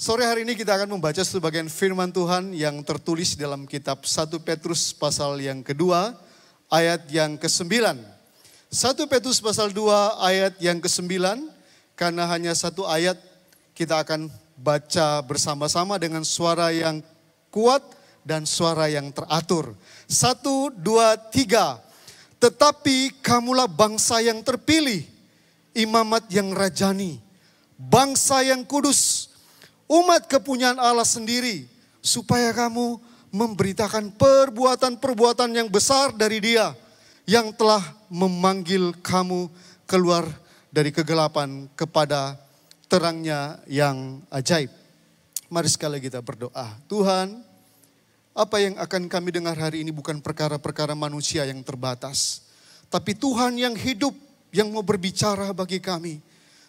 Sore hari ini kita akan membaca sebagian firman Tuhan yang tertulis dalam kitab 1 Petrus pasal yang kedua ayat yang ke-9. 1 Petrus pasal 2 ayat yang ke-9 karena hanya satu ayat kita akan baca bersama-sama dengan suara yang kuat dan suara yang teratur. Satu, dua, tiga. Tetapi kamulah bangsa yang terpilih, imamat yang rajani, bangsa yang kudus, umat kepunyaan Allah sendiri, supaya kamu memberitakan perbuatan-perbuatan yang besar dari Dia yang telah memanggil kamu keluar dari kegelapan kepada terangnya yang ajaib. Mari sekali kita berdoa. Tuhan, apa yang akan kami dengar hari ini bukan perkara-perkara manusia yang terbatas, tapi Tuhan yang hidup yang mau berbicara bagi kami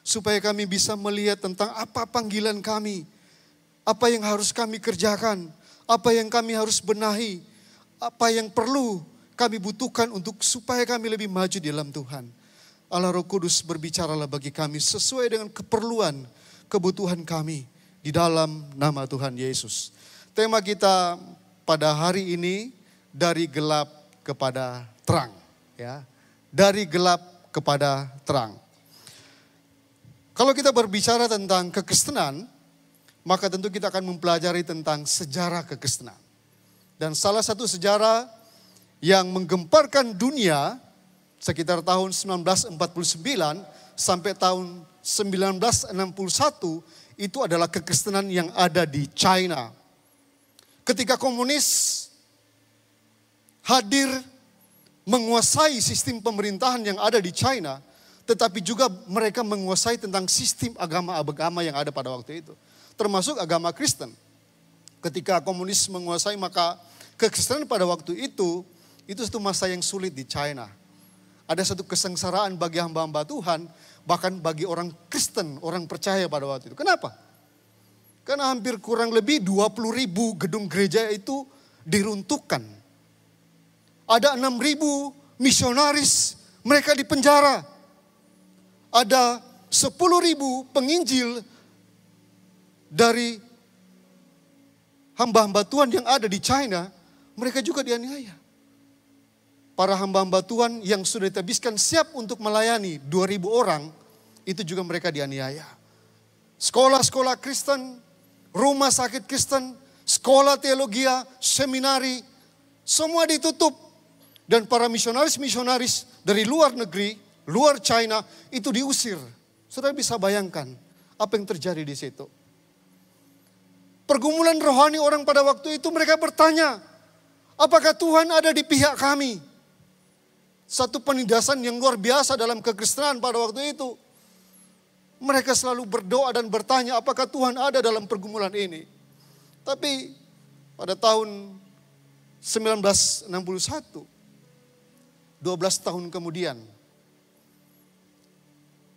supaya kami bisa melihat tentang apa panggilan kami apa yang harus kami kerjakan, apa yang kami harus benahi, apa yang perlu kami butuhkan untuk supaya kami lebih maju di dalam Tuhan. Allah Roh Kudus berbicaralah bagi kami sesuai dengan keperluan, kebutuhan kami di dalam nama Tuhan Yesus. Tema kita pada hari ini dari gelap kepada terang, ya. Dari gelap kepada terang. Kalau kita berbicara tentang kekristenan, maka tentu kita akan mempelajari tentang sejarah kekristenan. Dan salah satu sejarah yang menggemparkan dunia sekitar tahun 1949 sampai tahun 1961 itu adalah kekristenan yang ada di China. Ketika komunis hadir menguasai sistem pemerintahan yang ada di China, tetapi juga mereka menguasai tentang sistem agama-agama yang ada pada waktu itu termasuk agama Kristen. Ketika komunis menguasai maka kekristenan pada waktu itu itu satu masa yang sulit di China. Ada satu kesengsaraan bagi hamba-hamba Tuhan, bahkan bagi orang Kristen, orang percaya pada waktu itu. Kenapa? Karena hampir kurang lebih 20 ribu gedung gereja itu diruntuhkan. Ada 6 ribu misionaris, mereka dipenjara. Ada 10 ribu penginjil, dari hamba-hamba Tuhan yang ada di China, mereka juga dianiaya. Para hamba-hamba Tuhan yang sudah ditabiskan siap untuk melayani 2000 orang, itu juga mereka dianiaya. Sekolah-sekolah Kristen, rumah sakit Kristen, sekolah teologia, seminari, semua ditutup. Dan para misionaris-misionaris dari luar negeri, luar China, itu diusir. Saudara bisa bayangkan apa yang terjadi di situ pergumulan rohani orang pada waktu itu mereka bertanya, apakah Tuhan ada di pihak kami? Satu penindasan yang luar biasa dalam kekristenan pada waktu itu. Mereka selalu berdoa dan bertanya apakah Tuhan ada dalam pergumulan ini. Tapi pada tahun 1961, 12 tahun kemudian,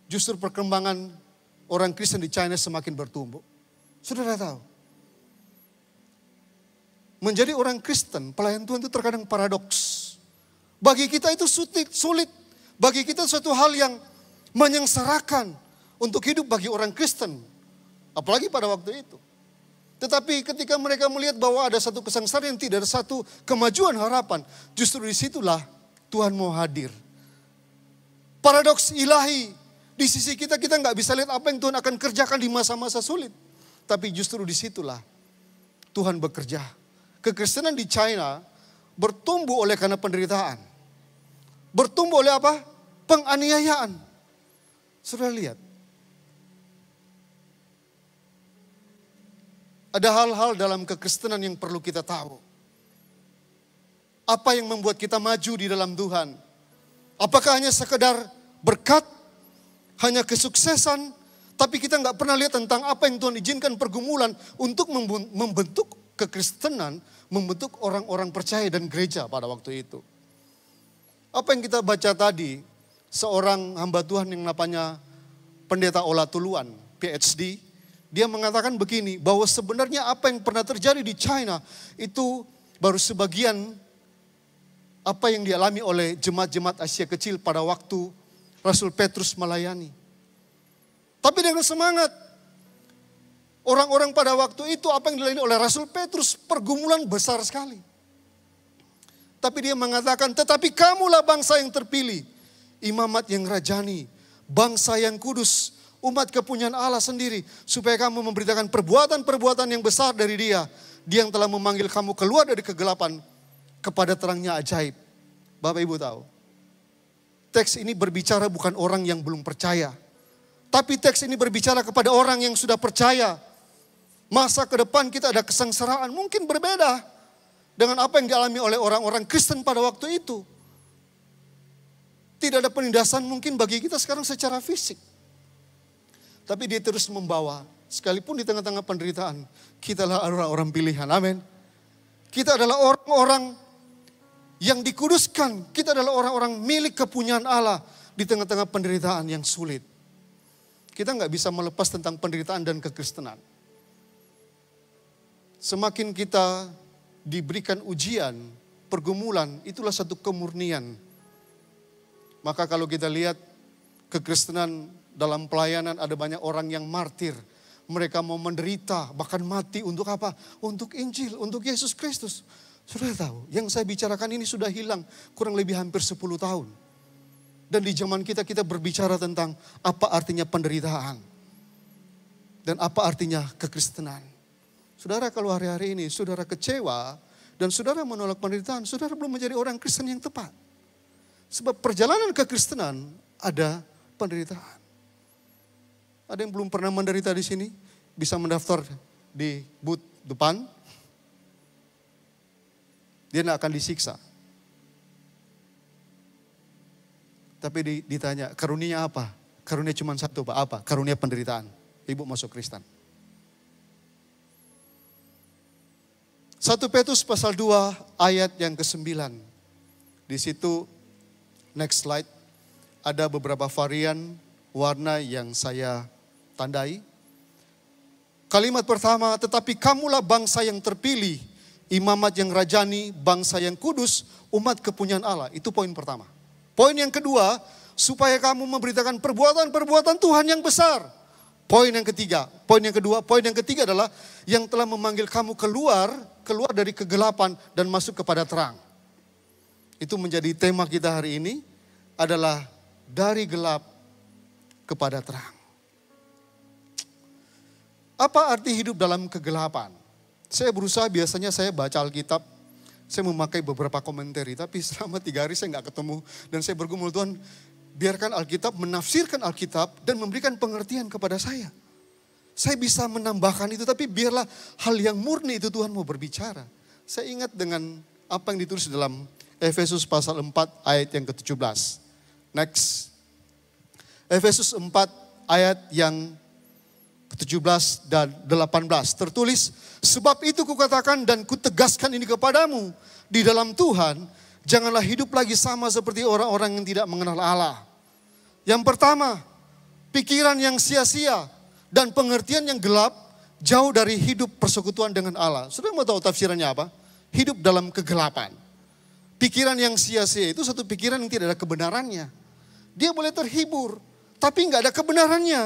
justru perkembangan orang Kristen di China semakin bertumbuh. Saudara tahu, menjadi orang Kristen, pelayan Tuhan itu terkadang paradoks. Bagi kita itu sulit, sulit. Bagi kita suatu hal yang menyengsarakan untuk hidup bagi orang Kristen. Apalagi pada waktu itu. Tetapi ketika mereka melihat bahwa ada satu kesengsaraan yang tidak ada satu kemajuan harapan, justru disitulah Tuhan mau hadir. Paradoks ilahi di sisi kita kita nggak bisa lihat apa yang Tuhan akan kerjakan di masa-masa sulit, tapi justru disitulah Tuhan bekerja kekristenan di China bertumbuh oleh karena penderitaan. Bertumbuh oleh apa? Penganiayaan. Sudah lihat. Ada hal-hal dalam kekristenan yang perlu kita tahu. Apa yang membuat kita maju di dalam Tuhan? Apakah hanya sekedar berkat? Hanya kesuksesan? Tapi kita nggak pernah lihat tentang apa yang Tuhan izinkan pergumulan untuk membentuk kekristenan membentuk orang-orang percaya dan gereja pada waktu itu. Apa yang kita baca tadi, seorang hamba Tuhan yang namanya Pendeta Tuluan, PhD, dia mengatakan begini, bahwa sebenarnya apa yang pernah terjadi di China itu baru sebagian apa yang dialami oleh jemaat-jemaat Asia kecil pada waktu Rasul Petrus melayani. Tapi dengan semangat, Orang-orang pada waktu itu apa yang dilalui oleh Rasul Petrus pergumulan besar sekali. Tapi dia mengatakan, tetapi kamulah bangsa yang terpilih. Imamat yang rajani, bangsa yang kudus, umat kepunyaan Allah sendiri. Supaya kamu memberitakan perbuatan-perbuatan yang besar dari dia. Dia yang telah memanggil kamu keluar dari kegelapan kepada terangnya ajaib. Bapak Ibu tahu. Teks ini berbicara bukan orang yang belum percaya. Tapi teks ini berbicara kepada orang yang sudah percaya masa ke depan kita ada kesengsaraan mungkin berbeda dengan apa yang dialami oleh orang-orang Kristen pada waktu itu. Tidak ada penindasan mungkin bagi kita sekarang secara fisik. Tapi dia terus membawa sekalipun di tengah-tengah penderitaan, kita adalah orang-orang pilihan. Amin. Kita adalah orang-orang yang dikuduskan, kita adalah orang-orang milik kepunyaan Allah di tengah-tengah penderitaan yang sulit. Kita nggak bisa melepas tentang penderitaan dan kekristenan semakin kita diberikan ujian, pergumulan, itulah satu kemurnian. Maka kalau kita lihat kekristenan dalam pelayanan ada banyak orang yang martir. Mereka mau menderita, bahkan mati untuk apa? Untuk Injil, untuk Yesus Kristus. Sudah tahu, yang saya bicarakan ini sudah hilang kurang lebih hampir 10 tahun. Dan di zaman kita, kita berbicara tentang apa artinya penderitaan. Dan apa artinya kekristenan. Saudara kalau hari-hari ini saudara kecewa dan saudara menolak penderitaan, saudara belum menjadi orang Kristen yang tepat. Sebab perjalanan ke kekristenan ada penderitaan. Ada yang belum pernah menderita di sini, bisa mendaftar di booth depan. Dia tidak akan disiksa. Tapi ditanya, karunia apa? Karunia cuma satu, Pak. Apa? Karunia penderitaan. Ibu masuk Kristen. 1 Petrus pasal 2 ayat yang ke-9. Di situ next slide ada beberapa varian warna yang saya tandai. Kalimat pertama, tetapi kamulah bangsa yang terpilih, imamat yang rajani, bangsa yang kudus, umat kepunyaan Allah. Itu poin pertama. Poin yang kedua, supaya kamu memberitakan perbuatan-perbuatan Tuhan yang besar. Poin yang ketiga, poin yang kedua, poin yang ketiga adalah yang telah memanggil kamu keluar keluar dari kegelapan dan masuk kepada terang. Itu menjadi tema kita hari ini adalah dari gelap kepada terang. Apa arti hidup dalam kegelapan? Saya berusaha biasanya saya baca Alkitab, saya memakai beberapa komentari, tapi selama tiga hari saya nggak ketemu. Dan saya bergumul Tuhan, biarkan Alkitab menafsirkan Alkitab dan memberikan pengertian kepada saya. Saya bisa menambahkan itu, tapi biarlah hal yang murni itu Tuhan mau berbicara. Saya ingat dengan apa yang ditulis dalam Efesus pasal 4 ayat yang ke-17. Next. Efesus 4 ayat yang ke-17 dan 18 tertulis, sebab itu kukatakan dan kutegaskan ini kepadamu di dalam Tuhan, janganlah hidup lagi sama seperti orang-orang yang tidak mengenal Allah. Yang pertama, pikiran yang sia-sia, dan pengertian yang gelap jauh dari hidup persekutuan dengan Allah. Sudah mau tahu tafsirannya apa? Hidup dalam kegelapan. Pikiran yang sia-sia itu satu pikiran yang tidak ada kebenarannya. Dia boleh terhibur, tapi nggak ada kebenarannya.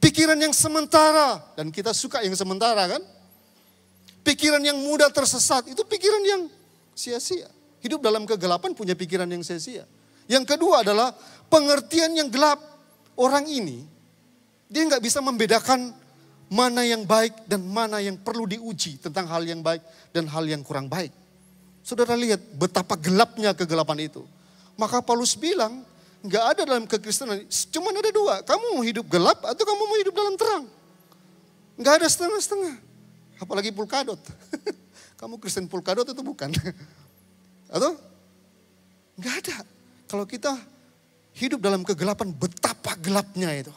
Pikiran yang sementara, dan kita suka yang sementara kan? Pikiran yang mudah tersesat, itu pikiran yang sia-sia. Hidup dalam kegelapan punya pikiran yang sia-sia. Yang kedua adalah pengertian yang gelap. Orang ini dia nggak bisa membedakan mana yang baik dan mana yang perlu diuji tentang hal yang baik dan hal yang kurang baik. Saudara lihat betapa gelapnya kegelapan itu. Maka Paulus bilang, nggak ada dalam kekristenan, cuma ada dua. Kamu mau hidup gelap atau kamu mau hidup dalam terang. Nggak ada setengah-setengah. Apalagi pulkadot. kamu Kristen pulkadot itu bukan. atau? Nggak ada. Kalau kita hidup dalam kegelapan, betapa gelapnya itu.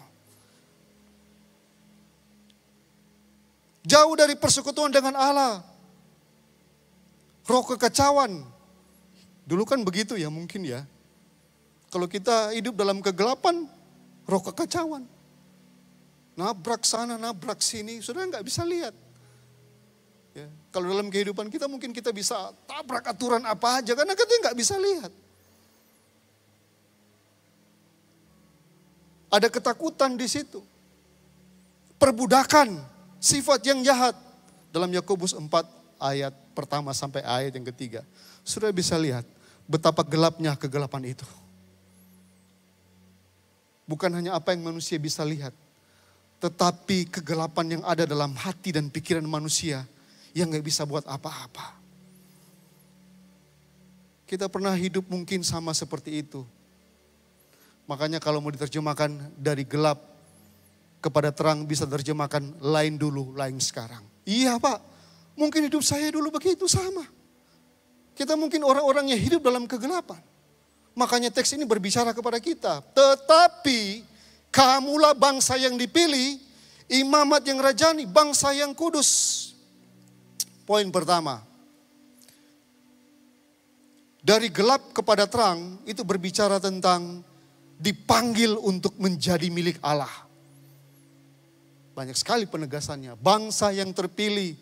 Jauh dari persekutuan dengan Allah. Roh kekacauan. Dulu kan begitu ya mungkin ya. Kalau kita hidup dalam kegelapan, roh kekacauan. Nabrak sana, nabrak sini, sudah nggak bisa lihat. Ya. Kalau dalam kehidupan kita mungkin kita bisa tabrak aturan apa aja karena kita nggak bisa lihat. Ada ketakutan di situ. Perbudakan sifat yang jahat. Dalam Yakobus 4 ayat pertama sampai ayat yang ketiga. Sudah bisa lihat betapa gelapnya kegelapan itu. Bukan hanya apa yang manusia bisa lihat. Tetapi kegelapan yang ada dalam hati dan pikiran manusia yang gak bisa buat apa-apa. Kita pernah hidup mungkin sama seperti itu. Makanya kalau mau diterjemahkan dari gelap kepada terang bisa terjemahkan lain dulu, lain sekarang. Iya Pak, mungkin hidup saya dulu begitu sama. Kita mungkin orang-orang yang hidup dalam kegelapan. Makanya teks ini berbicara kepada kita. Tetapi kamulah bangsa yang dipilih, imamat yang rajani, bangsa yang kudus. Poin pertama. Dari gelap kepada terang itu berbicara tentang dipanggil untuk menjadi milik Allah. Banyak sekali penegasannya. Bangsa yang terpilih,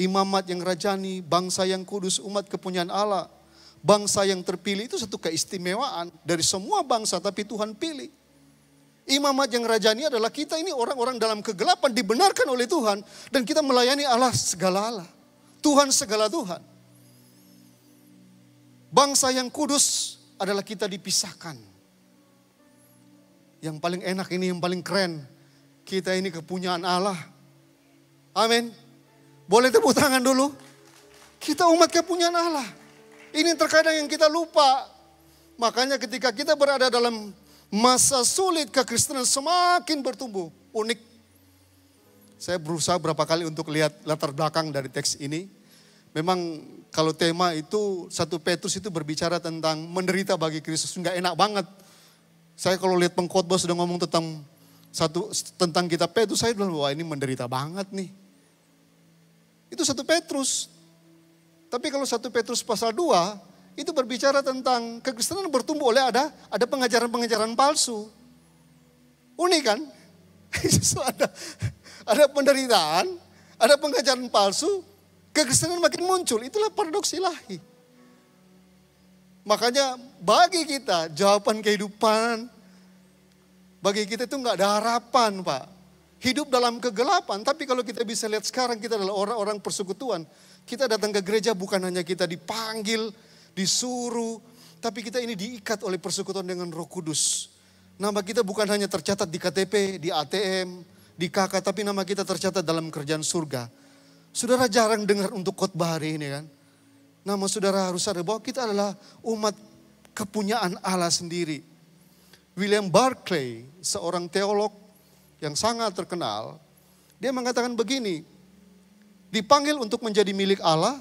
imamat yang rajani, bangsa yang kudus, umat kepunyaan Allah. Bangsa yang terpilih itu satu keistimewaan dari semua bangsa tapi Tuhan pilih. Imamat yang rajani adalah kita ini orang-orang dalam kegelapan dibenarkan oleh Tuhan dan kita melayani Allah segala Allah. Tuhan segala Tuhan. Bangsa yang kudus adalah kita dipisahkan. Yang paling enak ini, yang paling keren kita ini kepunyaan Allah. Amin. Boleh tepuk tangan dulu. Kita umat kepunyaan Allah. Ini terkadang yang kita lupa. Makanya ketika kita berada dalam masa sulit kekristenan semakin bertumbuh. Unik. Saya berusaha berapa kali untuk lihat latar belakang dari teks ini. Memang kalau tema itu satu Petrus itu berbicara tentang menderita bagi Kristus nggak enak banget. Saya kalau lihat pengkhotbah sudah ngomong tentang satu tentang kitab Petrus saya bilang wah ini menderita banget nih. Itu satu Petrus. Tapi kalau satu Petrus pasal 2 itu berbicara tentang kekristenan bertumbuh oleh ada ada pengajaran-pengajaran palsu. Unik kan? ada ada penderitaan, ada pengajaran palsu, kekristenan makin muncul. Itulah paradoks ilahi. Makanya bagi kita jawaban kehidupan bagi kita itu nggak ada harapan Pak. Hidup dalam kegelapan. Tapi kalau kita bisa lihat sekarang kita adalah orang-orang persekutuan. Kita datang ke gereja bukan hanya kita dipanggil, disuruh. Tapi kita ini diikat oleh persekutuan dengan roh kudus. Nama kita bukan hanya tercatat di KTP, di ATM, di KK. Tapi nama kita tercatat dalam kerjaan surga. Saudara jarang dengar untuk khotbah hari ini kan. Nama saudara harus ada bahwa kita adalah umat kepunyaan Allah sendiri. William Barclay, seorang teolog yang sangat terkenal, dia mengatakan begini, dipanggil untuk menjadi milik Allah,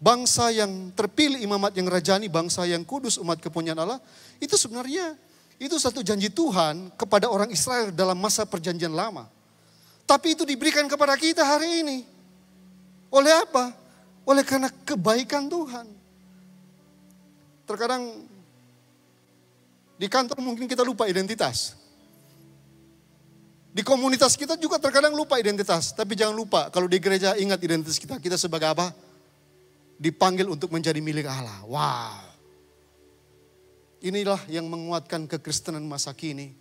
bangsa yang terpilih imamat yang rajani, bangsa yang kudus umat kepunyaan Allah, itu sebenarnya itu satu janji Tuhan kepada orang Israel dalam masa perjanjian lama. Tapi itu diberikan kepada kita hari ini. Oleh apa? Oleh karena kebaikan Tuhan. Terkadang di kantor mungkin kita lupa identitas. Di komunitas kita juga terkadang lupa identitas. Tapi jangan lupa kalau di gereja ingat identitas kita. Kita sebagai apa? Dipanggil untuk menjadi milik Allah. Wow. Inilah yang menguatkan kekristenan masa kini.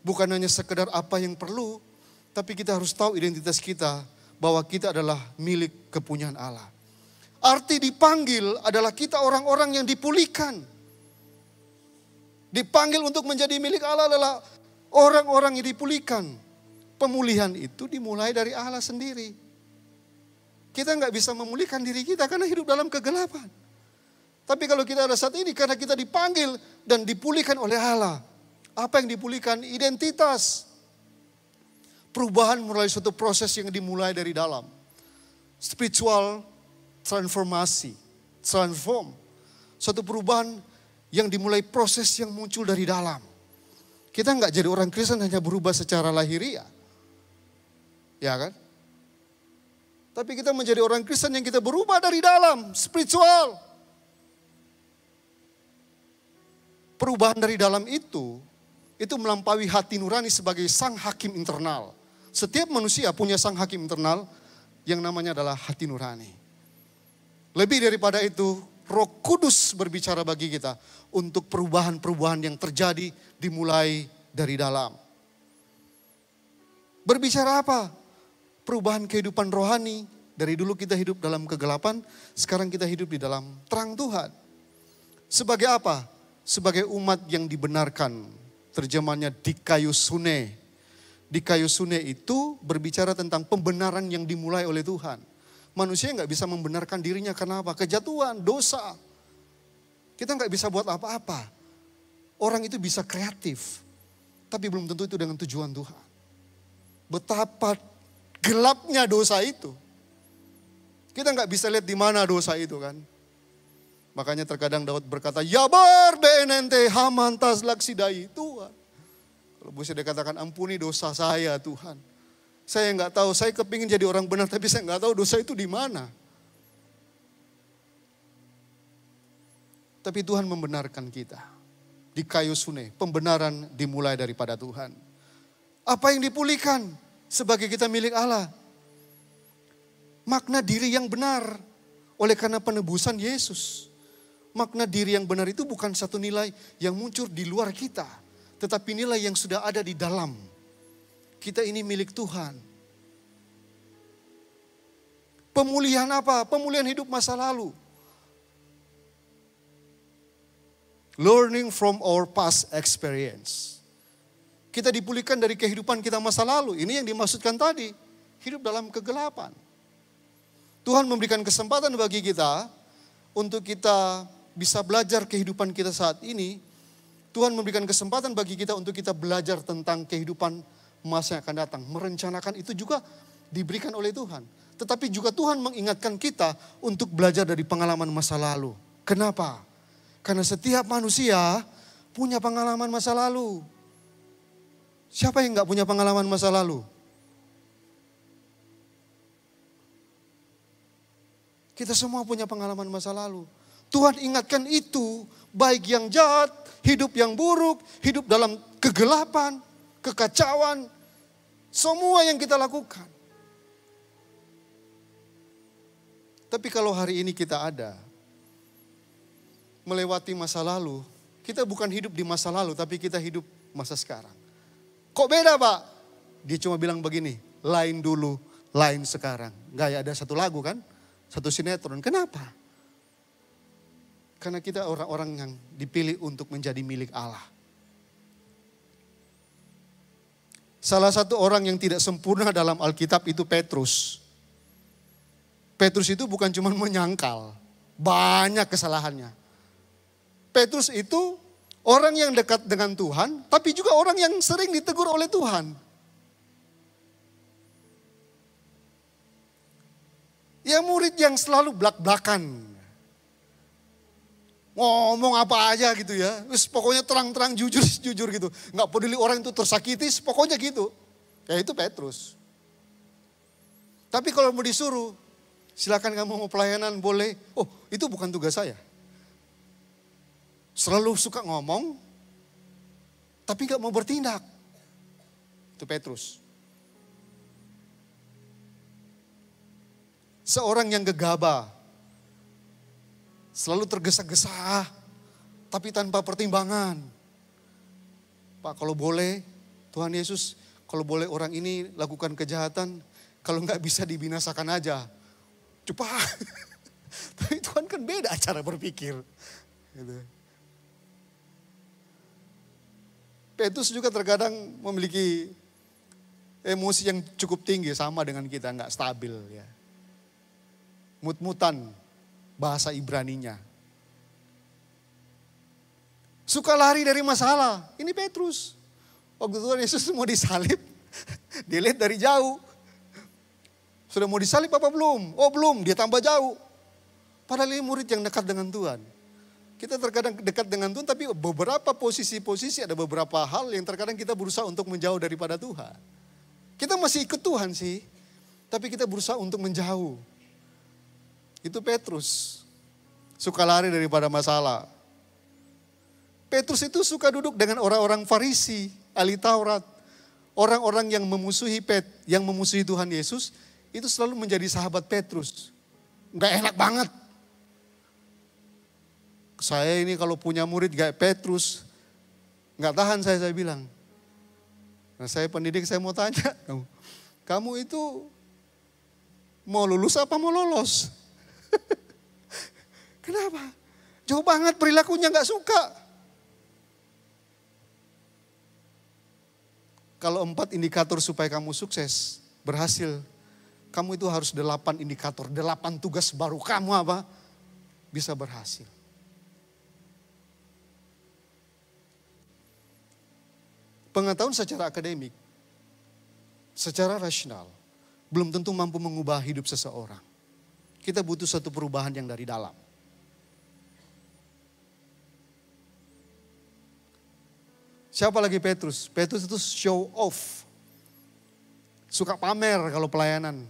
Bukan hanya sekedar apa yang perlu. Tapi kita harus tahu identitas kita. Bahwa kita adalah milik kepunyaan Allah. Arti dipanggil adalah kita orang-orang yang dipulihkan Dipanggil untuk menjadi milik Allah adalah orang-orang yang dipulihkan. Pemulihan itu dimulai dari Allah sendiri. Kita nggak bisa memulihkan diri kita karena hidup dalam kegelapan. Tapi kalau kita ada saat ini karena kita dipanggil dan dipulihkan oleh Allah. Apa yang dipulihkan? Identitas. Perubahan mulai suatu proses yang dimulai dari dalam. Spiritual transformasi. Transform. Suatu perubahan yang dimulai proses yang muncul dari dalam. Kita nggak jadi orang Kristen hanya berubah secara lahiriah. Ya kan? Tapi kita menjadi orang Kristen yang kita berubah dari dalam, spiritual. Perubahan dari dalam itu, itu melampaui hati nurani sebagai sang hakim internal. Setiap manusia punya sang hakim internal yang namanya adalah hati nurani. Lebih daripada itu, Roh Kudus berbicara bagi kita untuk perubahan-perubahan yang terjadi dimulai dari dalam. Berbicara apa? Perubahan kehidupan rohani. Dari dulu kita hidup dalam kegelapan, sekarang kita hidup di dalam terang Tuhan. Sebagai apa? Sebagai umat yang dibenarkan. Terjemahannya kayu sune itu berbicara tentang pembenaran yang dimulai oleh Tuhan. Manusia nggak bisa membenarkan dirinya karena apa? Kejatuhan, dosa. Kita nggak bisa buat apa-apa. Orang itu bisa kreatif, tapi belum tentu itu dengan tujuan Tuhan. Betapa gelapnya dosa itu. Kita nggak bisa lihat di mana dosa itu kan. Makanya terkadang Daud berkata, ya bar DNNT hamantas laksidai Tuhan. Kalau bisa dikatakan ampuni dosa saya Tuhan. Saya nggak tahu, saya kepingin jadi orang benar, tapi saya nggak tahu dosa itu di mana. Tapi Tuhan membenarkan kita. Di kayu sunai. pembenaran dimulai daripada Tuhan. Apa yang dipulihkan sebagai kita milik Allah? Makna diri yang benar oleh karena penebusan Yesus. Makna diri yang benar itu bukan satu nilai yang muncul di luar kita, tetapi nilai yang sudah ada di dalam kita ini milik Tuhan. Pemulihan apa? Pemulihan hidup masa lalu. Learning from our past experience. Kita dipulihkan dari kehidupan kita masa lalu. Ini yang dimaksudkan tadi. Hidup dalam kegelapan. Tuhan memberikan kesempatan bagi kita untuk kita bisa belajar kehidupan kita saat ini Tuhan memberikan kesempatan bagi kita untuk kita belajar tentang kehidupan masa yang akan datang. Merencanakan itu juga diberikan oleh Tuhan. Tetapi juga Tuhan mengingatkan kita untuk belajar dari pengalaman masa lalu. Kenapa? Karena setiap manusia punya pengalaman masa lalu. Siapa yang nggak punya pengalaman masa lalu? Kita semua punya pengalaman masa lalu. Tuhan ingatkan itu, baik yang jahat, hidup yang buruk, hidup dalam kegelapan, kekacauan, semua yang kita lakukan. Tapi kalau hari ini kita ada, melewati masa lalu, kita bukan hidup di masa lalu, tapi kita hidup masa sekarang. Kok beda pak? Dia cuma bilang begini, lain dulu, lain sekarang. Gak ya, ada satu lagu kan? Satu sinetron. Kenapa? Karena kita orang-orang yang dipilih untuk menjadi milik Allah Salah satu orang yang tidak sempurna dalam Alkitab itu Petrus. Petrus itu bukan cuma menyangkal, banyak kesalahannya. Petrus itu orang yang dekat dengan Tuhan, tapi juga orang yang sering ditegur oleh Tuhan. Ya murid yang selalu blak-blakan, ngomong apa aja gitu ya. Terus pokoknya terang-terang jujur-jujur gitu. Nggak peduli orang itu tersakiti, pokoknya gitu. Ya itu Petrus. Tapi kalau mau disuruh, silakan kamu mau pelayanan boleh. Oh itu bukan tugas saya. Selalu suka ngomong, tapi nggak mau bertindak. Itu Petrus. Seorang yang gegabah Selalu tergesa-gesa, tapi tanpa pertimbangan. Pak, kalau boleh, Tuhan Yesus, kalau boleh orang ini lakukan kejahatan, kalau nggak bisa dibinasakan aja. Cepat. Tapi Tuhan kan beda cara berpikir. Gitu. Petrus juga terkadang memiliki emosi yang cukup tinggi sama dengan kita nggak stabil ya. Mut-mutan bahasa Ibraninya. Suka lari dari masalah. Ini Petrus. Waktu Tuhan Yesus mau disalib, dilihat dari jauh. Sudah mau disalib apa belum? Oh belum, dia tambah jauh. Padahal ini murid yang dekat dengan Tuhan. Kita terkadang dekat dengan Tuhan, tapi beberapa posisi-posisi ada beberapa hal yang terkadang kita berusaha untuk menjauh daripada Tuhan. Kita masih ikut Tuhan sih, tapi kita berusaha untuk menjauh. Itu Petrus. Suka lari daripada masalah. Petrus itu suka duduk dengan orang-orang Farisi, ahli Taurat. Orang-orang yang memusuhi Pet, yang memusuhi Tuhan Yesus, itu selalu menjadi sahabat Petrus. Gak enak banget. Saya ini kalau punya murid kayak Petrus, gak tahan saya saya bilang. Nah, saya pendidik saya mau tanya kamu, kamu itu mau lulus apa mau lolos? Kenapa? Jauh banget perilakunya nggak suka. Kalau empat indikator supaya kamu sukses, berhasil, kamu itu harus delapan indikator, delapan tugas baru kamu apa? Bisa berhasil. Pengetahuan secara akademik, secara rasional, belum tentu mampu mengubah hidup seseorang. Kita butuh satu perubahan yang dari dalam. Siapa lagi Petrus? Petrus itu show off. Suka pamer kalau pelayanan.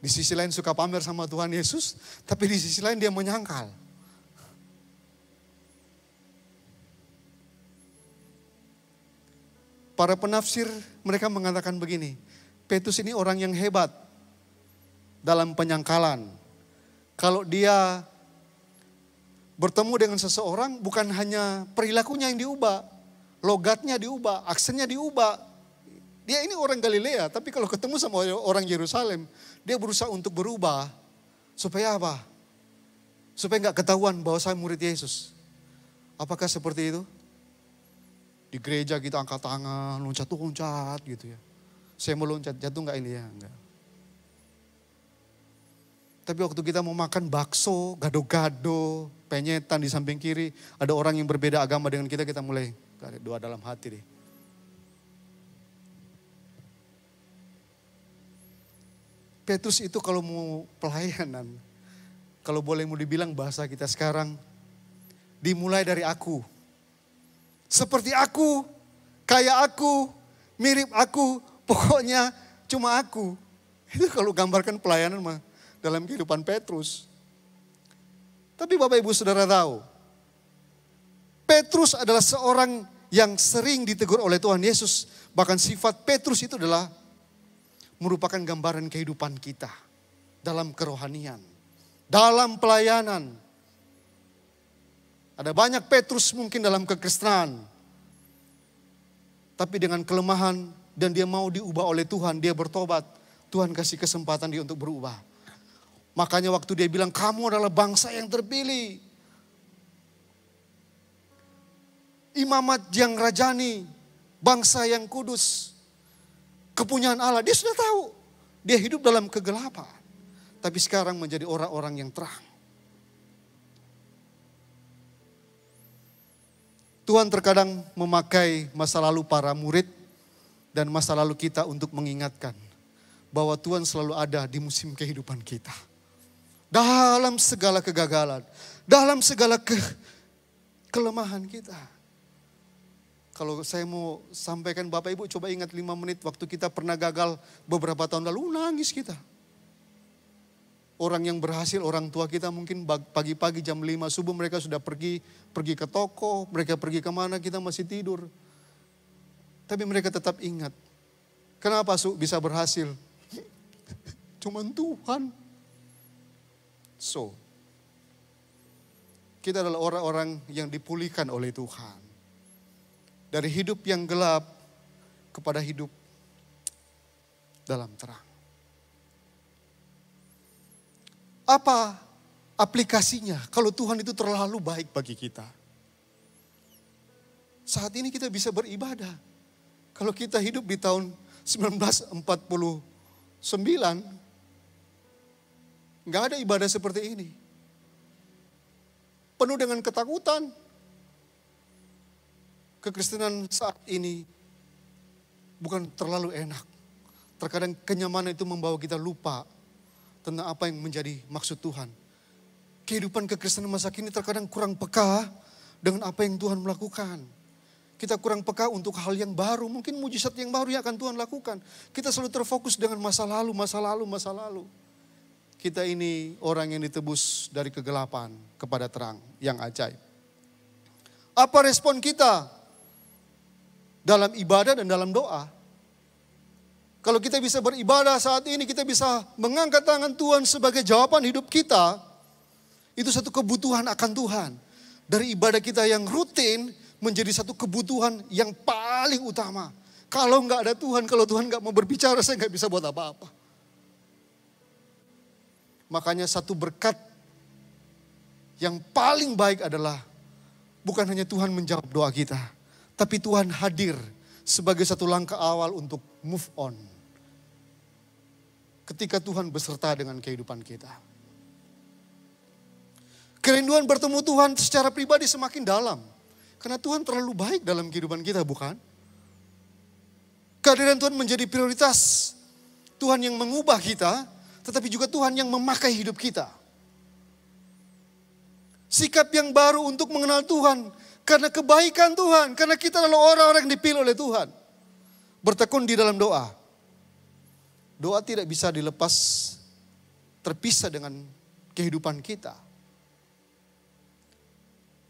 Di sisi lain suka pamer sama Tuhan Yesus, tapi di sisi lain dia menyangkal. Para penafsir mereka mengatakan begini, Petrus ini orang yang hebat, dalam penyangkalan. Kalau dia bertemu dengan seseorang bukan hanya perilakunya yang diubah, logatnya diubah, aksennya diubah. Dia ini orang Galilea, tapi kalau ketemu sama orang Yerusalem, dia berusaha untuk berubah. Supaya apa? Supaya nggak ketahuan bahwa saya murid Yesus. Apakah seperti itu? Di gereja kita gitu, angkat tangan, loncat-loncat gitu ya. Saya mau loncat, jatuh nggak ini ya? Enggak. Tapi waktu kita mau makan bakso, gado-gado, penyetan di samping kiri, ada orang yang berbeda agama dengan kita, kita mulai doa dalam hati deh. Petrus itu kalau mau pelayanan, kalau boleh mau dibilang bahasa kita sekarang, dimulai dari aku. Seperti aku, kayak aku, mirip aku, pokoknya cuma aku. Itu kalau gambarkan pelayanan mah dalam kehidupan Petrus. Tapi Bapak Ibu Saudara tahu, Petrus adalah seorang yang sering ditegur oleh Tuhan Yesus. Bahkan sifat Petrus itu adalah merupakan gambaran kehidupan kita dalam kerohanian, dalam pelayanan. Ada banyak Petrus mungkin dalam kekristenan. Tapi dengan kelemahan dan dia mau diubah oleh Tuhan, dia bertobat. Tuhan kasih kesempatan dia untuk berubah. Makanya waktu dia bilang kamu adalah bangsa yang terpilih. Imamat yang rajani, bangsa yang kudus, kepunyaan Allah. Dia sudah tahu, dia hidup dalam kegelapan. Tapi sekarang menjadi orang-orang yang terang. Tuhan terkadang memakai masa lalu para murid dan masa lalu kita untuk mengingatkan bahwa Tuhan selalu ada di musim kehidupan kita. Dalam segala kegagalan, dalam segala ke kelemahan kita. Kalau saya mau sampaikan Bapak Ibu coba ingat lima menit waktu kita pernah gagal beberapa tahun lalu nangis kita. Orang yang berhasil, orang tua kita mungkin pagi-pagi jam lima subuh mereka sudah pergi pergi ke toko, mereka pergi kemana kita masih tidur. Tapi mereka tetap ingat. Kenapa Su bisa berhasil? Cuman Tuhan. So, kita adalah orang-orang yang dipulihkan oleh Tuhan. Dari hidup yang gelap kepada hidup dalam terang. Apa aplikasinya kalau Tuhan itu terlalu baik bagi kita? Saat ini kita bisa beribadah. Kalau kita hidup di tahun 1949, Nggak ada ibadah seperti ini. Penuh dengan ketakutan. Kekristenan saat ini bukan terlalu enak. Terkadang kenyamanan itu membawa kita lupa tentang apa yang menjadi maksud Tuhan. Kehidupan kekristenan masa kini terkadang kurang peka dengan apa yang Tuhan melakukan. Kita kurang peka untuk hal yang baru, mungkin mujizat yang baru yang akan Tuhan lakukan. Kita selalu terfokus dengan masa lalu, masa lalu, masa lalu kita ini orang yang ditebus dari kegelapan kepada terang yang ajaib. Apa respon kita dalam ibadah dan dalam doa? Kalau kita bisa beribadah saat ini, kita bisa mengangkat tangan Tuhan sebagai jawaban hidup kita. Itu satu kebutuhan akan Tuhan. Dari ibadah kita yang rutin menjadi satu kebutuhan yang paling utama. Kalau nggak ada Tuhan, kalau Tuhan nggak mau berbicara, saya nggak bisa buat apa-apa. Makanya satu berkat yang paling baik adalah bukan hanya Tuhan menjawab doa kita, tapi Tuhan hadir sebagai satu langkah awal untuk move on. Ketika Tuhan beserta dengan kehidupan kita. Kerinduan bertemu Tuhan secara pribadi semakin dalam. Karena Tuhan terlalu baik dalam kehidupan kita, bukan? Kehadiran Tuhan menjadi prioritas. Tuhan yang mengubah kita, tetapi juga Tuhan yang memakai hidup kita. Sikap yang baru untuk mengenal Tuhan karena kebaikan Tuhan, karena kita adalah orang-orang yang dipilih oleh Tuhan. Bertekun di dalam doa. Doa tidak bisa dilepas terpisah dengan kehidupan kita.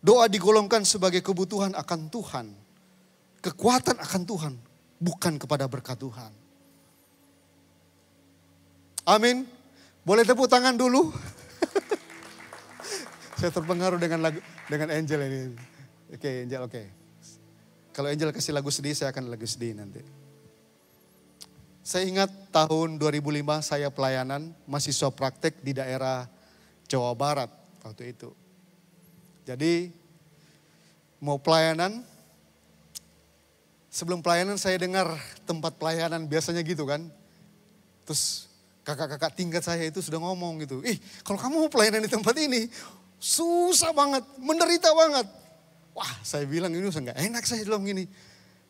Doa digolongkan sebagai kebutuhan akan Tuhan, kekuatan akan Tuhan, bukan kepada berkat Tuhan. Amin. Boleh tepuk tangan dulu. Saya terpengaruh dengan lagu dengan Angel ini. Oke, okay, Angel oke. Okay. Kalau Angel kasih lagu sedih, saya akan lagu sedih nanti. Saya ingat tahun 2005 saya pelayanan mahasiswa praktek di daerah Jawa Barat waktu itu. Jadi mau pelayanan, sebelum pelayanan saya dengar tempat pelayanan biasanya gitu kan. Terus kakak-kakak tingkat saya itu sudah ngomong gitu. Ih, kalau kamu mau pelayanan di tempat ini, susah banget, menderita banget. Wah, saya bilang ini usah nggak enak saya bilang gini.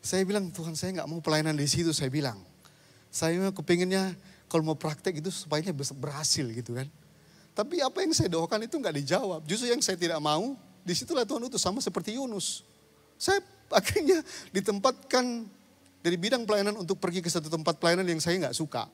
Saya bilang Tuhan saya nggak mau pelayanan di situ. Saya bilang, saya kepinginnya kalau mau praktek itu supaya berhasil gitu kan. Tapi apa yang saya doakan itu nggak dijawab. Justru yang saya tidak mau, disitulah Tuhan itu sama seperti Yunus. Saya akhirnya ditempatkan dari bidang pelayanan untuk pergi ke satu tempat pelayanan yang saya nggak suka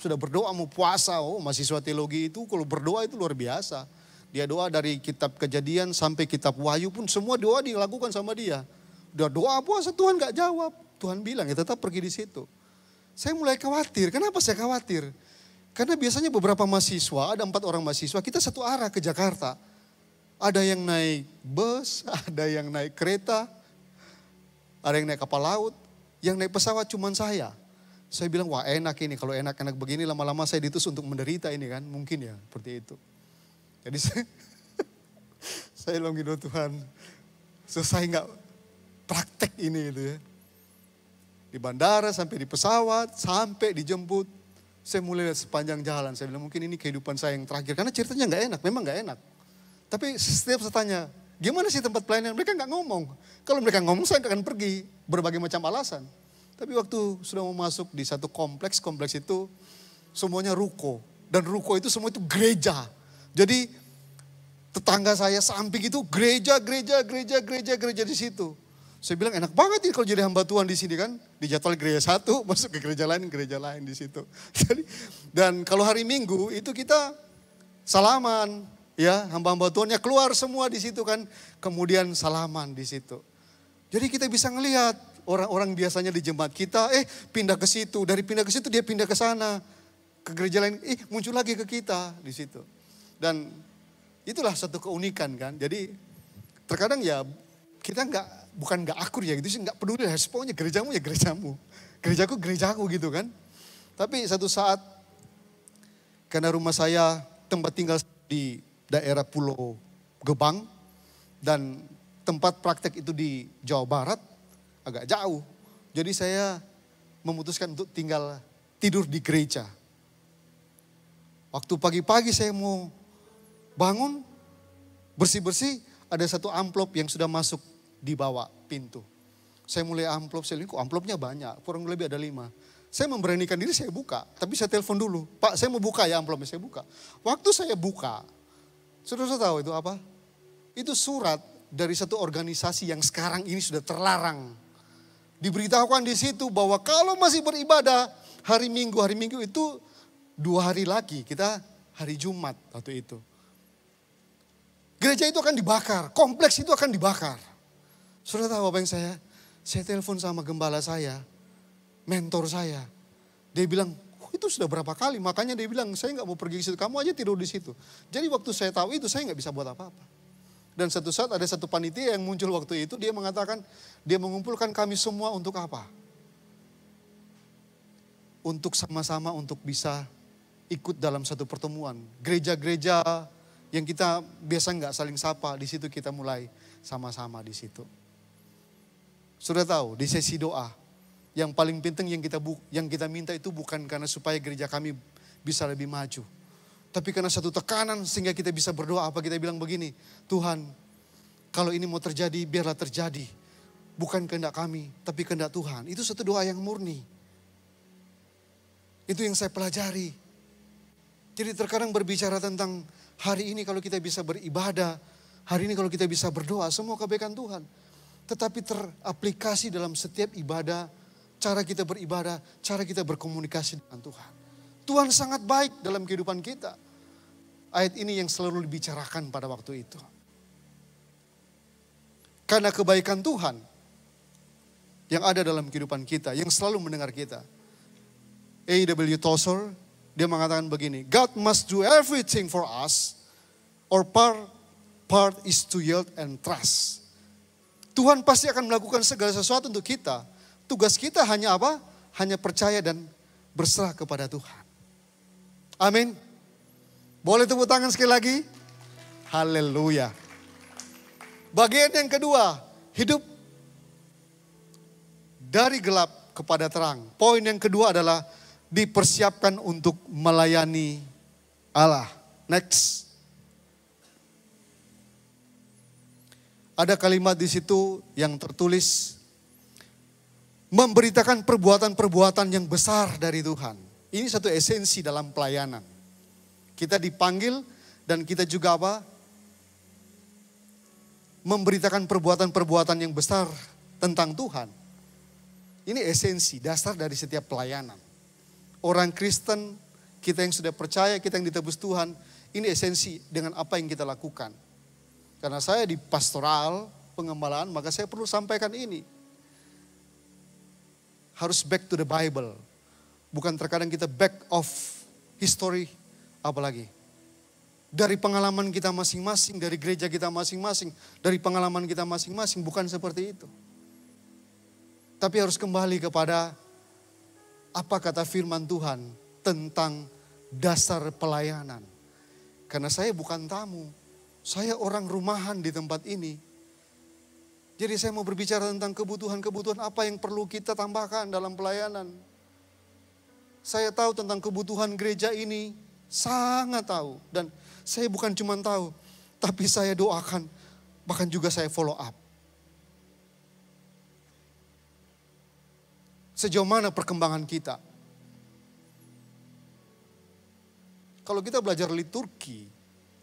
sudah berdoa mau puasa. Oh, mahasiswa teologi itu kalau berdoa itu luar biasa. Dia doa dari kitab kejadian sampai kitab wahyu pun semua doa dilakukan sama dia. doa doa puasa Tuhan nggak jawab. Tuhan bilang ya tetap pergi di situ. Saya mulai khawatir. Kenapa saya khawatir? Karena biasanya beberapa mahasiswa, ada empat orang mahasiswa, kita satu arah ke Jakarta. Ada yang naik bus, ada yang naik kereta, ada yang naik kapal laut. Yang naik pesawat cuma saya. Saya bilang, wah enak ini. Kalau enak-enak begini lama-lama saya ditus untuk menderita ini kan. Mungkin ya, seperti itu. Jadi saya, saya bilang gitu Tuhan, selesai nggak praktek ini gitu ya. Di bandara, sampai di pesawat, sampai dijemput. Saya mulai lihat sepanjang jalan, saya bilang mungkin ini kehidupan saya yang terakhir. Karena ceritanya nggak enak, memang nggak enak. Tapi setiap saya tanya, gimana sih tempat pelayanan? Mereka nggak ngomong. Kalau mereka ngomong saya akan pergi. Berbagai macam alasan. Tapi waktu sudah mau masuk di satu kompleks, kompleks itu semuanya ruko. Dan ruko itu semua itu gereja. Jadi tetangga saya samping itu gereja, gereja, gereja, gereja, gereja di situ. Saya bilang enak banget ya kalau jadi hamba Tuhan di sini kan. di jadwal gereja satu, masuk ke gereja lain, gereja lain di situ. Jadi, dan kalau hari Minggu itu kita salaman. Ya, hamba-hamba Tuhannya keluar semua di situ kan. Kemudian salaman di situ. Jadi kita bisa ngelihat orang-orang biasanya di jemaat kita, eh pindah ke situ, dari pindah ke situ dia pindah ke sana, ke gereja lain, eh muncul lagi ke kita di situ. Dan itulah satu keunikan kan. Jadi terkadang ya kita nggak bukan nggak akur ya gitu sih nggak peduli responnya gerejamu ya gerejamu gerejaku gerejaku gitu kan tapi satu saat karena rumah saya tempat tinggal di daerah Pulau Gebang dan tempat praktek itu di Jawa Barat agak jauh. Jadi saya memutuskan untuk tinggal tidur di gereja. Waktu pagi-pagi saya mau bangun, bersih-bersih, ada satu amplop yang sudah masuk di bawah pintu. Saya mulai amplop, saya lihat amplopnya banyak, kurang lebih ada lima. Saya memberanikan diri, saya buka. Tapi saya telepon dulu, Pak saya mau buka ya amplopnya, saya buka. Waktu saya buka, sudah saya tahu itu apa? Itu surat dari satu organisasi yang sekarang ini sudah terlarang Diberitahukan di situ bahwa kalau masih beribadah hari Minggu, hari Minggu itu dua hari lagi kita hari Jumat waktu itu. Gereja itu akan dibakar, kompleks itu akan dibakar. Sudah tahu apa yang saya? Saya telepon sama gembala saya, mentor saya. Dia bilang, itu sudah berapa kali. Makanya dia bilang, saya nggak mau pergi ke situ. Kamu aja tidur di situ. Jadi waktu saya tahu itu, saya nggak bisa buat apa-apa. Dan satu saat ada satu panitia yang muncul waktu itu, dia mengatakan, dia mengumpulkan kami semua untuk apa? Untuk sama-sama untuk bisa ikut dalam satu pertemuan. Gereja-gereja yang kita biasa nggak saling sapa, di situ kita mulai sama-sama di situ. Sudah tahu, di sesi doa, yang paling penting yang kita bu, yang kita minta itu bukan karena supaya gereja kami bisa lebih maju, tapi karena satu tekanan sehingga kita bisa berdoa. Apa kita bilang begini, Tuhan kalau ini mau terjadi biarlah terjadi. Bukan kehendak kami, tapi kehendak Tuhan. Itu satu doa yang murni. Itu yang saya pelajari. Jadi terkadang berbicara tentang hari ini kalau kita bisa beribadah, hari ini kalau kita bisa berdoa, semua kebaikan Tuhan. Tetapi teraplikasi dalam setiap ibadah, cara kita beribadah, cara kita berkomunikasi dengan Tuhan. Tuhan sangat baik dalam kehidupan kita. Ayat ini yang selalu dibicarakan pada waktu itu. Karena kebaikan Tuhan yang ada dalam kehidupan kita, yang selalu mendengar kita. A.W. Tozer, dia mengatakan begini, God must do everything for us, or part, part is to yield and trust. Tuhan pasti akan melakukan segala sesuatu untuk kita. Tugas kita hanya apa? Hanya percaya dan berserah kepada Tuhan. Amin. Boleh tepuk tangan sekali lagi? Haleluya. Bagian yang kedua, hidup dari gelap kepada terang. Poin yang kedua adalah dipersiapkan untuk melayani Allah. Next. Ada kalimat di situ yang tertulis memberitakan perbuatan-perbuatan yang besar dari Tuhan. Ini satu esensi dalam pelayanan. Kita dipanggil dan kita juga apa? Memberitakan perbuatan-perbuatan yang besar tentang Tuhan. Ini esensi dasar dari setiap pelayanan. Orang Kristen, kita yang sudah percaya, kita yang ditebus Tuhan, ini esensi dengan apa yang kita lakukan. Karena saya di pastoral pengembalaan, maka saya perlu sampaikan ini. Harus back to the Bible Bukan terkadang kita back of history, apalagi dari pengalaman kita masing-masing, dari gereja kita masing-masing, dari pengalaman kita masing-masing, bukan seperti itu. Tapi harus kembali kepada apa kata firman Tuhan tentang dasar pelayanan. Karena saya bukan tamu, saya orang rumahan di tempat ini. Jadi saya mau berbicara tentang kebutuhan-kebutuhan apa yang perlu kita tambahkan dalam pelayanan. Saya tahu tentang kebutuhan gereja ini, sangat tahu. Dan saya bukan cuma tahu, tapi saya doakan, bahkan juga saya follow up. Sejauh mana perkembangan kita? Kalau kita belajar liturgi,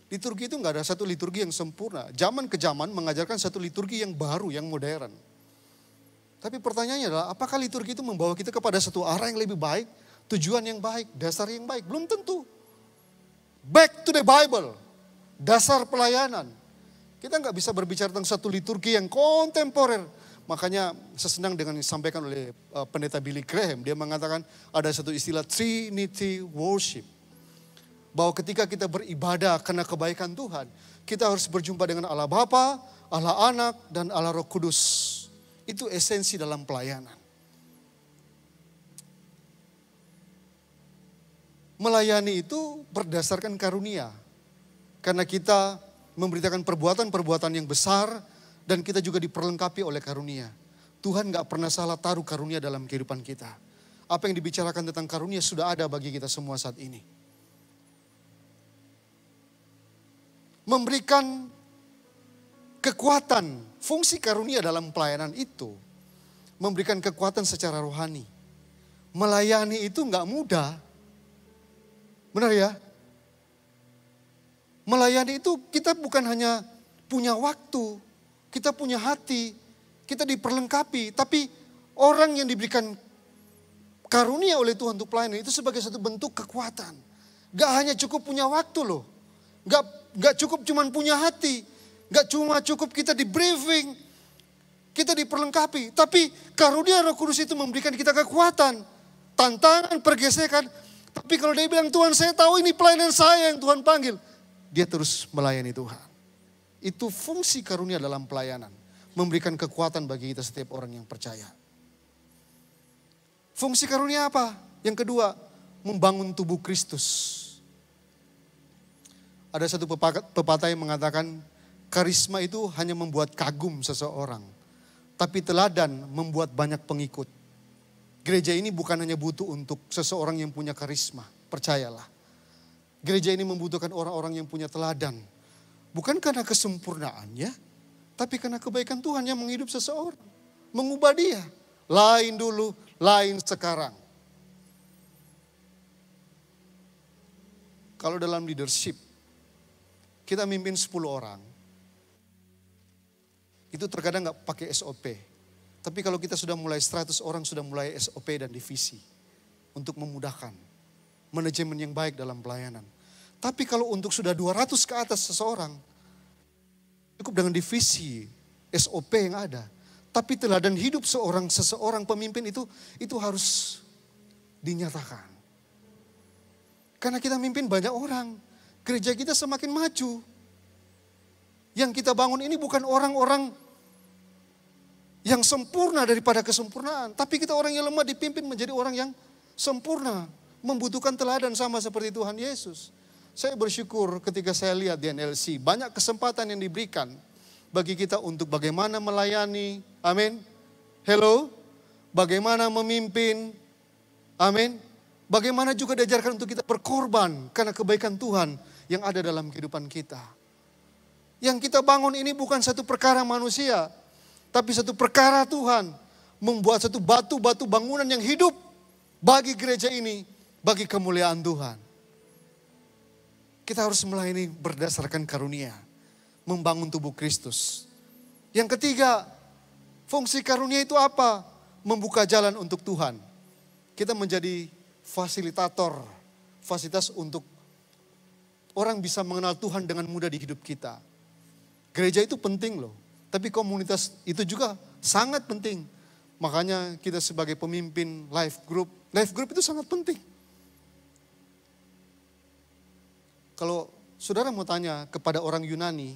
liturgi itu nggak ada satu liturgi yang sempurna. Zaman ke zaman mengajarkan satu liturgi yang baru, yang modern. Tapi pertanyaannya adalah, apakah liturgi itu membawa kita kepada satu arah yang lebih baik? tujuan yang baik, dasar yang baik. Belum tentu. Back to the Bible. Dasar pelayanan. Kita nggak bisa berbicara tentang satu liturgi yang kontemporer. Makanya sesenang dengan disampaikan oleh uh, pendeta Billy Graham. Dia mengatakan ada satu istilah Trinity Worship. Bahwa ketika kita beribadah karena kebaikan Tuhan, kita harus berjumpa dengan Allah Bapa, Allah Anak, dan Allah Roh Kudus. Itu esensi dalam pelayanan. Melayani itu berdasarkan karunia. Karena kita memberitakan perbuatan-perbuatan yang besar dan kita juga diperlengkapi oleh karunia. Tuhan gak pernah salah taruh karunia dalam kehidupan kita. Apa yang dibicarakan tentang karunia sudah ada bagi kita semua saat ini. Memberikan kekuatan, fungsi karunia dalam pelayanan itu memberikan kekuatan secara rohani. Melayani itu gak mudah, Benar ya? Melayani itu kita bukan hanya punya waktu, kita punya hati, kita diperlengkapi, tapi orang yang diberikan karunia oleh Tuhan untuk pelayanan itu sebagai satu bentuk kekuatan. Gak hanya cukup punya waktu loh, gak, gak cukup cuman punya hati, gak cuma cukup kita di briefing, kita diperlengkapi. Tapi karunia roh kudus itu memberikan kita kekuatan, tantangan, pergesekan, tapi kalau dia bilang, Tuhan saya tahu ini pelayanan saya yang Tuhan panggil. Dia terus melayani Tuhan. Itu fungsi karunia dalam pelayanan. Memberikan kekuatan bagi kita setiap orang yang percaya. Fungsi karunia apa? Yang kedua, membangun tubuh Kristus. Ada satu pepatah yang mengatakan, karisma itu hanya membuat kagum seseorang. Tapi teladan membuat banyak pengikut. Gereja ini bukan hanya butuh untuk seseorang yang punya karisma, percayalah. Gereja ini membutuhkan orang-orang yang punya teladan. Bukan karena kesempurnaannya, tapi karena kebaikan Tuhan yang menghidup seseorang. Mengubah dia. Lain dulu, lain sekarang. Kalau dalam leadership, kita mimpin 10 orang. Itu terkadang nggak pakai SOP tapi kalau kita sudah mulai 100 orang sudah mulai SOP dan divisi untuk memudahkan manajemen yang baik dalam pelayanan. Tapi kalau untuk sudah 200 ke atas seseorang cukup dengan divisi SOP yang ada. Tapi teladan hidup seorang seseorang pemimpin itu itu harus dinyatakan. Karena kita mimpin banyak orang, gereja kita semakin maju. Yang kita bangun ini bukan orang-orang yang sempurna daripada kesempurnaan. Tapi kita orang yang lemah dipimpin menjadi orang yang sempurna. Membutuhkan teladan sama seperti Tuhan Yesus. Saya bersyukur ketika saya lihat di NLC banyak kesempatan yang diberikan bagi kita untuk bagaimana melayani. Amin. Hello. Bagaimana memimpin. Amin. Bagaimana juga diajarkan untuk kita berkorban karena kebaikan Tuhan yang ada dalam kehidupan kita. Yang kita bangun ini bukan satu perkara manusia, tapi satu perkara Tuhan membuat satu batu-batu bangunan yang hidup bagi gereja ini, bagi kemuliaan Tuhan. Kita harus melayani berdasarkan karunia, membangun tubuh Kristus. Yang ketiga, fungsi karunia itu apa? Membuka jalan untuk Tuhan. Kita menjadi fasilitator, fasilitas untuk orang bisa mengenal Tuhan dengan mudah di hidup kita. Gereja itu penting loh. Tapi komunitas itu juga sangat penting. Makanya kita sebagai pemimpin life group, life group itu sangat penting. Kalau saudara mau tanya kepada orang Yunani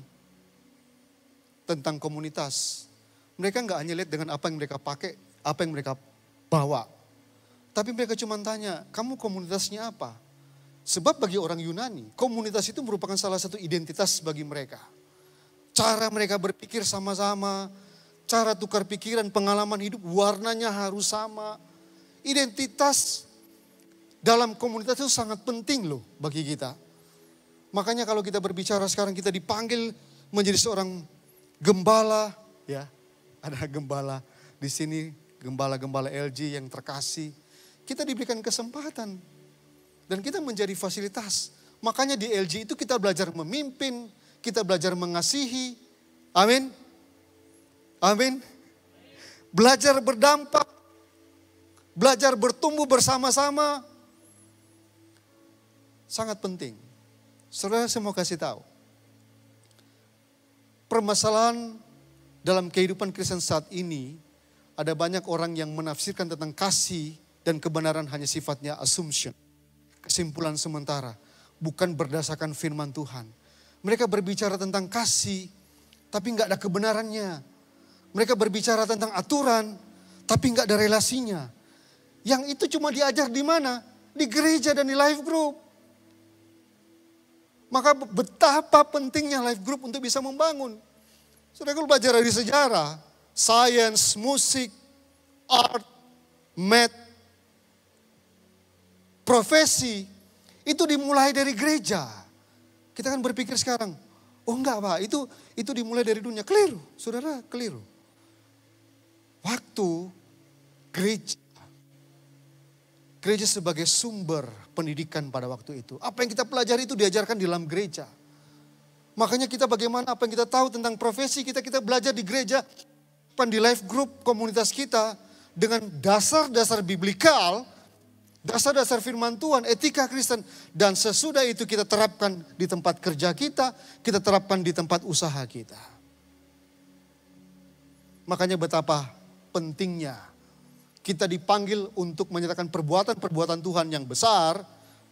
tentang komunitas, mereka nggak hanya lihat dengan apa yang mereka pakai, apa yang mereka bawa. Tapi mereka cuma tanya, kamu komunitasnya apa? Sebab bagi orang Yunani, komunitas itu merupakan salah satu identitas bagi mereka. Cara mereka berpikir sama-sama. Cara tukar pikiran, pengalaman hidup, warnanya harus sama. Identitas dalam komunitas itu sangat penting loh bagi kita. Makanya kalau kita berbicara sekarang kita dipanggil menjadi seorang gembala, ya. Ada gembala di sini, gembala-gembala LG yang terkasih. Kita diberikan kesempatan dan kita menjadi fasilitas. Makanya di LG itu kita belajar memimpin, kita belajar mengasihi. Amin. Amin. Belajar berdampak. Belajar bertumbuh bersama-sama. Sangat penting. Saudara saya mau kasih tahu. Permasalahan dalam kehidupan Kristen saat ini ada banyak orang yang menafsirkan tentang kasih dan kebenaran hanya sifatnya assumption. Kesimpulan sementara, bukan berdasarkan firman Tuhan. Mereka berbicara tentang kasih, tapi nggak ada kebenarannya. Mereka berbicara tentang aturan, tapi nggak ada relasinya. Yang itu cuma diajar di mana? Di gereja dan di live group. Maka betapa pentingnya live group untuk bisa membangun. Sudah kalau belajar dari sejarah, science, musik, art, math, profesi, itu dimulai dari gereja. Kita kan berpikir sekarang, oh enggak Pak, itu itu dimulai dari dunia. Keliru, saudara keliru. Waktu gereja, gereja sebagai sumber pendidikan pada waktu itu. Apa yang kita pelajari itu diajarkan di dalam gereja. Makanya kita bagaimana apa yang kita tahu tentang profesi kita, kita belajar di gereja, di life group komunitas kita, dengan dasar-dasar biblikal, Dasar-dasar firman Tuhan, etika Kristen. Dan sesudah itu kita terapkan di tempat kerja kita, kita terapkan di tempat usaha kita. Makanya betapa pentingnya kita dipanggil untuk menyatakan perbuatan-perbuatan Tuhan yang besar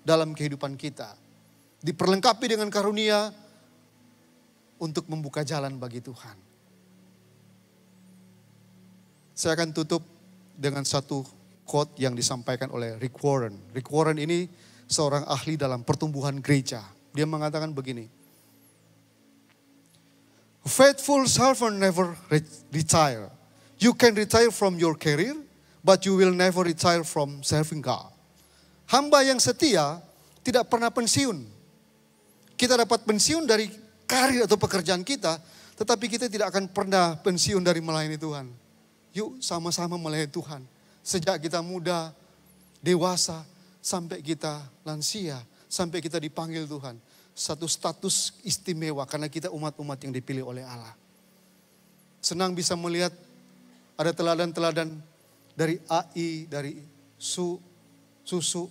dalam kehidupan kita. Diperlengkapi dengan karunia untuk membuka jalan bagi Tuhan. Saya akan tutup dengan satu quote yang disampaikan oleh Rick Warren. Rick Warren ini seorang ahli dalam pertumbuhan gereja. Dia mengatakan begini. Faithful servant never retire. You can retire from your career, but you will never retire from serving God. Hamba yang setia tidak pernah pensiun. Kita dapat pensiun dari karir atau pekerjaan kita, tetapi kita tidak akan pernah pensiun dari melayani Tuhan. Yuk sama-sama melayani Tuhan Sejak kita muda, dewasa, sampai kita lansia, sampai kita dipanggil Tuhan. Satu status istimewa karena kita umat-umat yang dipilih oleh Allah. Senang bisa melihat ada teladan-teladan dari AI, dari Su, Susu.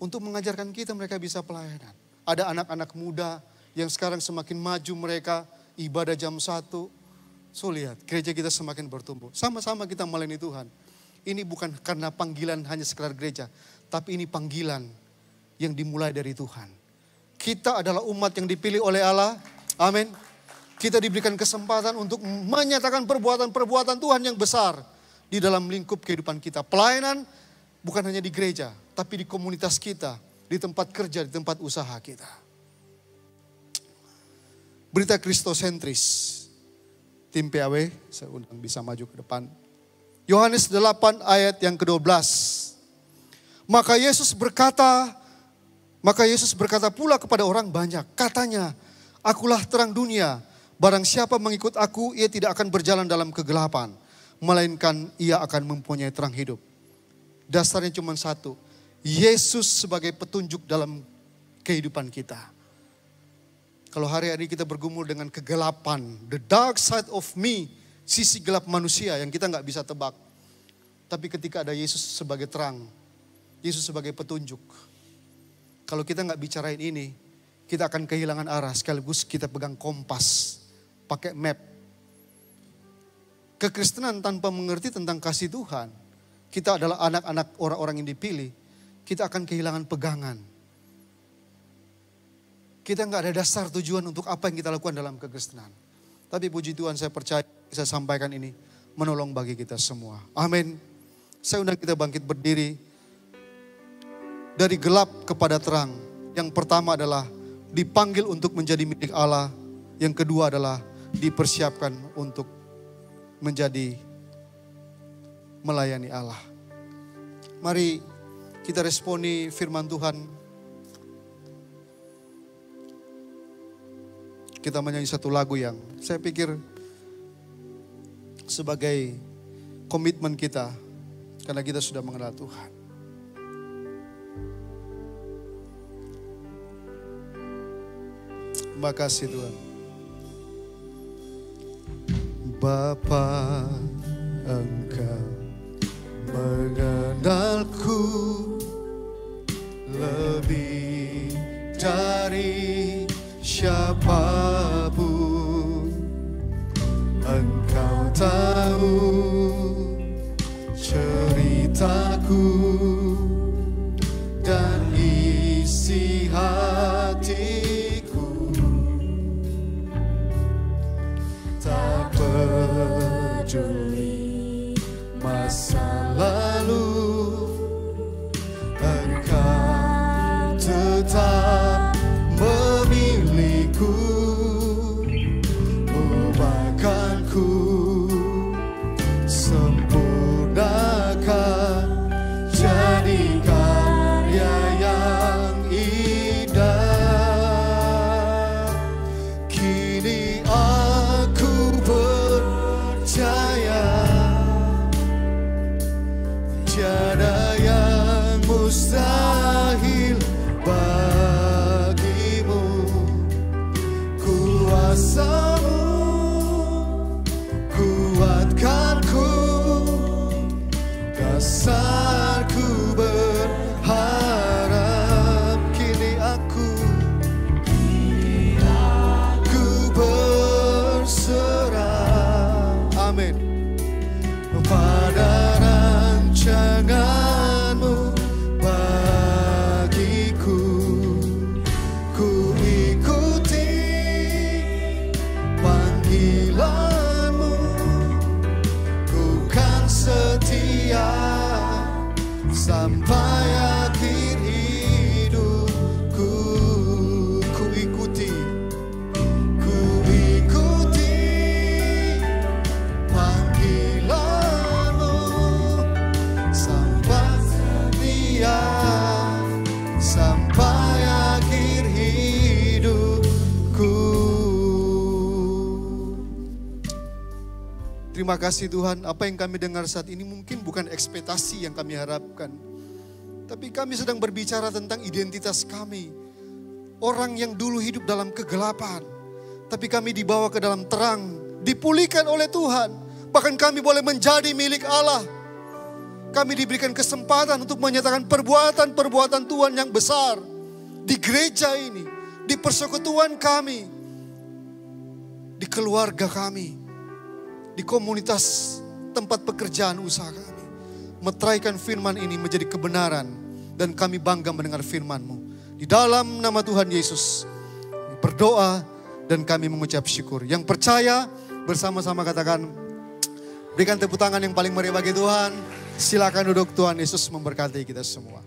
Untuk mengajarkan kita mereka bisa pelayanan. Ada anak-anak muda yang sekarang semakin maju mereka ibadah jam satu, So lihat gereja kita semakin bertumbuh. Sama-sama kita melayani Tuhan. Ini bukan karena panggilan hanya sekedar gereja, tapi ini panggilan yang dimulai dari Tuhan. Kita adalah umat yang dipilih oleh Allah. Amin. Kita diberikan kesempatan untuk menyatakan perbuatan-perbuatan Tuhan yang besar di dalam lingkup kehidupan kita. Pelayanan bukan hanya di gereja, tapi di komunitas kita, di tempat kerja, di tempat usaha kita. Berita Kristosentris. Tim PAW, saya undang bisa maju ke depan. Yohanes 8 ayat yang ke-12. Maka Yesus berkata, maka Yesus berkata pula kepada orang banyak, katanya, "Akulah terang dunia. Barang siapa mengikut aku, ia tidak akan berjalan dalam kegelapan, melainkan ia akan mempunyai terang hidup." Dasarnya cuma satu, Yesus sebagai petunjuk dalam kehidupan kita. Kalau hari ini kita bergumul dengan kegelapan, the dark side of me, sisi gelap manusia yang kita nggak bisa tebak. Tapi ketika ada Yesus sebagai terang, Yesus sebagai petunjuk. Kalau kita nggak bicarain ini, kita akan kehilangan arah sekaligus kita pegang kompas, pakai map. Kekristenan tanpa mengerti tentang kasih Tuhan, kita adalah anak-anak orang-orang yang dipilih, kita akan kehilangan pegangan. Kita nggak ada dasar tujuan untuk apa yang kita lakukan dalam kekristenan. Tapi puji Tuhan saya percaya bisa sampaikan ini menolong bagi kita semua. Amin. Saya undang kita bangkit berdiri dari gelap kepada terang. Yang pertama adalah dipanggil untuk menjadi milik Allah. Yang kedua adalah dipersiapkan untuk menjadi melayani Allah. Mari kita responi firman Tuhan. Kita menyanyi satu lagu yang saya pikir sebagai komitmen kita karena kita sudah mengenal Tuhan. Terima kasih Tuhan. Bapa engkau mengenalku lebih dari siapapun engkau tahu ceritaku love. Terima kasih Tuhan, apa yang kami dengar saat ini mungkin bukan ekspektasi yang kami harapkan. Tapi kami sedang berbicara tentang identitas kami. Orang yang dulu hidup dalam kegelapan, tapi kami dibawa ke dalam terang, dipulihkan oleh Tuhan. Bahkan kami boleh menjadi milik Allah. Kami diberikan kesempatan untuk menyatakan perbuatan-perbuatan Tuhan yang besar di gereja ini, di persekutuan kami, di keluarga kami di komunitas tempat pekerjaan usaha kami. Metraikan firman ini menjadi kebenaran dan kami bangga mendengar firman-Mu. Di dalam nama Tuhan Yesus, berdoa dan kami mengucap syukur. Yang percaya bersama-sama katakan, berikan tepuk tangan yang paling meriah bagi Tuhan. Silakan duduk Tuhan Yesus memberkati kita semua.